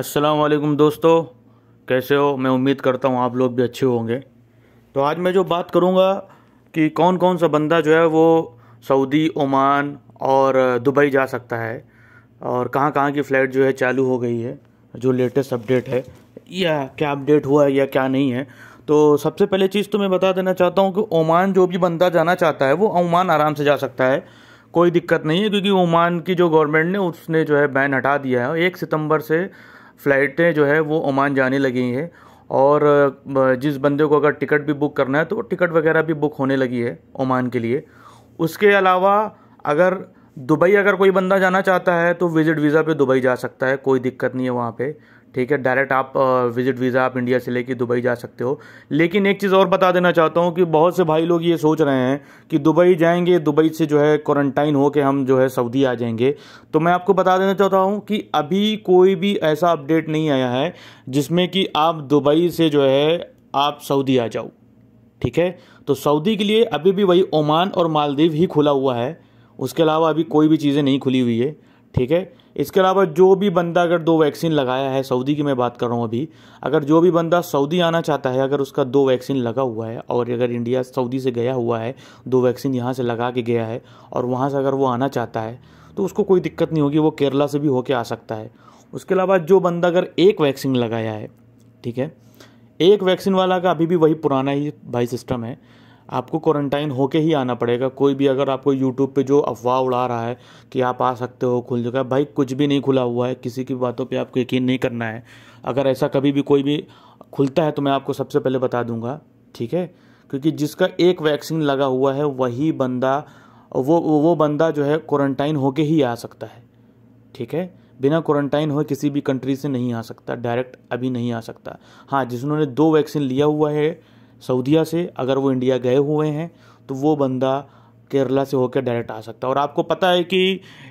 अस्सलाम वालेकुम दोस्तों कैसे हो मैं उम्मीद करता हूँ आप लोग भी अच्छे होंगे तो आज मैं जो बात करूँगा कि कौन कौन सा बंदा जो है वो सऊदी ओमान और दुबई जा सकता है और कहाँ कहाँ की फ़्लाइट जो है चालू हो गई है जो लेटेस्ट अपडेट है या क्या अपडेट हुआ है या क्या नहीं है तो सबसे पहले चीज़ तो मैं बता देना चाहता हूँ कि ओमान जो भी बंदा जाना चाहता है वो ओमान आराम से जा सकता है कोई दिक्कत नहीं है क्योंकि ओमान की जो गवर्नमेंट ने उसने जो है बैन हटा दिया है एक सितंबर से फ़्लाइटें जो है वो ओमान जाने लगी हैं और जिस बंदे को अगर टिकट भी बुक करना है तो टिकट वगैरह भी बुक होने लगी है ओमान के लिए उसके अलावा अगर दुबई अगर कोई बंदा जाना चाहता है तो विज़िट वीज़ा पे दुबई जा सकता है कोई दिक्कत नहीं है वहाँ पे ठीक है डायरेक्ट आप विजिट वीज़ा आप इंडिया से लेके दुबई जा सकते हो लेकिन एक चीज़ और बता देना चाहता हूँ कि बहुत से भाई लोग ये सोच रहे हैं कि दुबई जाएंगे दुबई से जो है क्वारंटाइन हो के हम जो है सऊदी आ जाएंगे तो मैं आपको बता देना चाहता हूँ कि अभी कोई भी ऐसा अपडेट नहीं आया है जिसमें कि आप दुबई से जो है आप सऊदी आ जाओ ठीक है तो सऊदी के लिए अभी भी वही ओमान और मालदीव ही खुला हुआ है उसके अलावा अभी कोई भी चीज़ें नहीं खुली हुई है ठीक है इसके अलावा जो भी बंदा अगर दो वैक्सीन लगाया है सऊदी की मैं बात कर रहा हूँ अभी अगर जो भी बंदा सऊदी आना चाहता है अगर उसका दो वैक्सीन लगा हुआ है और अगर इंडिया सऊदी से गया हुआ है दो वैक्सीन यहाँ से लगा के गया है और वहाँ से अगर वो आना चाहता है तो उसको कोई दिक्कत नहीं होगी वो केरला से भी होके आ सकता है उसके अलावा जो बंदा अगर एक वैक्सीन लगाया है ठीक है एक वैक्सीन वाला का अभी भी वही पुराना ही भाई सिस्टम है आपको क्वारंटाइन होके ही आना पड़ेगा कोई भी अगर आपको यूट्यूब पे जो अफवाह उड़ा रहा है कि आप आ सकते हो खुल जगह भाई कुछ भी नहीं खुला हुआ है किसी की बातों पे आपको यकीन नहीं करना है अगर ऐसा कभी भी कोई भी खुलता है तो मैं आपको सबसे पहले बता दूंगा ठीक है क्योंकि जिसका एक वैक्सीन लगा हुआ है वही बंदा वो वो बंदा जो है क्वारंटाइन होके ही आ सकता है ठीक है बिना क्वारंटाइन हुए किसी भी कंट्री से नहीं आ सकता डायरेक्ट अभी नहीं आ सकता हाँ जिसने दो वैक्सीन लिया हुआ है सऊदीया से अगर वो इंडिया गए हुए हैं तो वो बंदा केरला से होकर डायरेक्ट आ सकता है और आपको पता है कि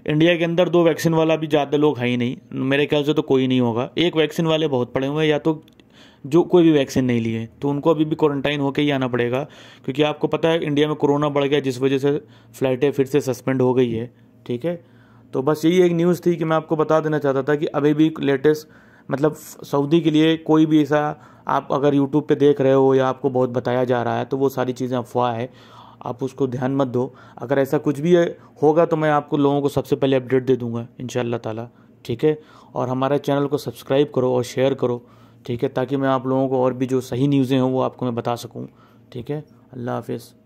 इंडिया के अंदर दो वैक्सीन वाला भी ज़्यादा लोग है ही नहीं मेरे ख्याल से तो कोई नहीं होगा एक वैक्सीन वाले बहुत पड़े हुए हैं या तो जो कोई भी वैक्सीन नहीं लिए तो उनको अभी भी क्वारंटाइन होकर ही आना पड़ेगा क्योंकि आपको पता है इंडिया में कोरोना बढ़ गया जिस वजह से फ़्लाइटें फिर से सस्पेंड हो गई है ठीक है तो बस यही एक न्यूज़ थी कि मैं आपको बता देना चाहता था कि अभी भी लेटेस्ट मतलब सऊदी के लिए कोई भी ऐसा आप अगर यूट्यूब पे देख रहे हो या आपको बहुत बताया जा रहा है तो वो सारी चीज़ें अफवाह है आप उसको ध्यान मत दो अगर ऐसा कुछ भी होगा तो मैं आपको लोगों को सबसे पहले अपडेट दे दूँगा इन ताला ठीक है और हमारे चैनल को सब्सक्राइब करो और शेयर करो ठीक है ताकि मैं आप लोगों को और भी जो सही न्यूज़ें हों वो आपको मैं बता सकूँ ठीक है अल्लाह हाफिज़